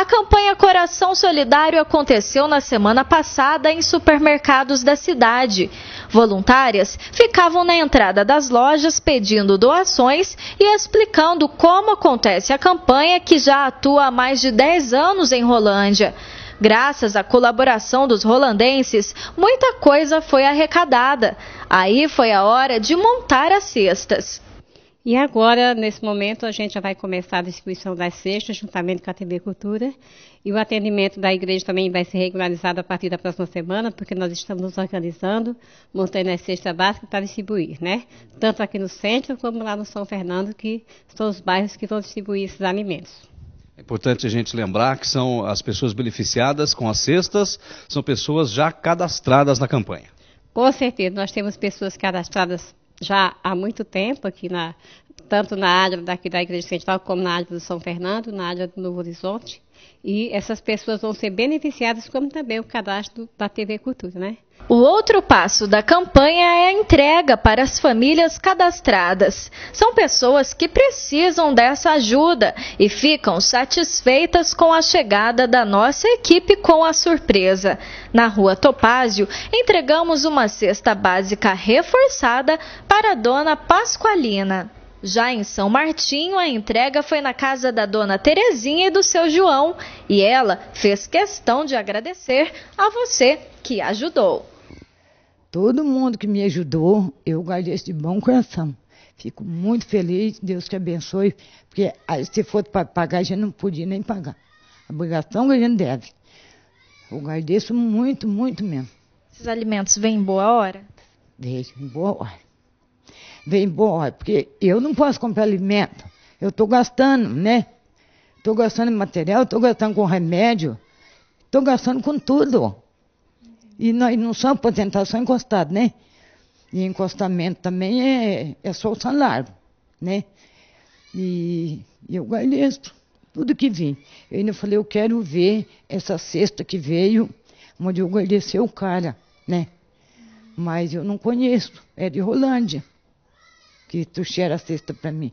A campanha Coração Solidário aconteceu na semana passada em supermercados da cidade. Voluntárias ficavam na entrada das lojas pedindo doações e explicando como acontece a campanha que já atua há mais de 10 anos em Rolândia. Graças à colaboração dos rolandenses, muita coisa foi arrecadada. Aí foi a hora de montar as cestas. E agora, nesse momento, a gente já vai começar a distribuição das cestas, juntamente com a TV Cultura. E o atendimento da igreja também vai ser regularizado a partir da próxima semana, porque nós estamos nos organizando, montando as cestas básicas para distribuir, né? Tanto aqui no centro como lá no São Fernando, que são os bairros que vão distribuir esses alimentos. É importante a gente lembrar que são as pessoas beneficiadas com as cestas, são pessoas já cadastradas na campanha. Com certeza, nós temos pessoas cadastradas já há muito tempo aqui na, tanto na área daqui da Igreja Central, como na área do São Fernando, na área do Novo Horizonte. E essas pessoas vão ser beneficiadas, como também o cadastro da TV Cultura, né? O outro passo da campanha é a entrega para as famílias cadastradas. São pessoas que precisam dessa ajuda e ficam satisfeitas com a chegada da nossa equipe com a surpresa. Na rua Topázio, entregamos uma cesta básica reforçada para a dona Pasqualina. Já em São Martinho, a entrega foi na casa da dona Terezinha e do seu João, e ela fez questão de agradecer a você que ajudou. Todo mundo que me ajudou, eu agradeço de bom coração. Fico muito feliz, Deus te abençoe, porque ah, se for para pagar, a gente não podia nem pagar. A obrigação que a gente deve. Eu agradeço muito, muito mesmo. Esses alimentos vêm em boa hora? Vêm em boa hora vem boa porque eu não posso comprar alimento. Eu estou gastando, né? Estou gastando em material, estou gastando com remédio, estou gastando com tudo. E nós não somos aposentados, só encostados, né? E encostamento também é, é só o salário, né? E eu gasto tudo que vim. Eu ainda falei, eu quero ver essa cesta que veio, onde eu agradeceu o cara, né? Mas eu não conheço, é de Rolândia. que tú eras esto para mí.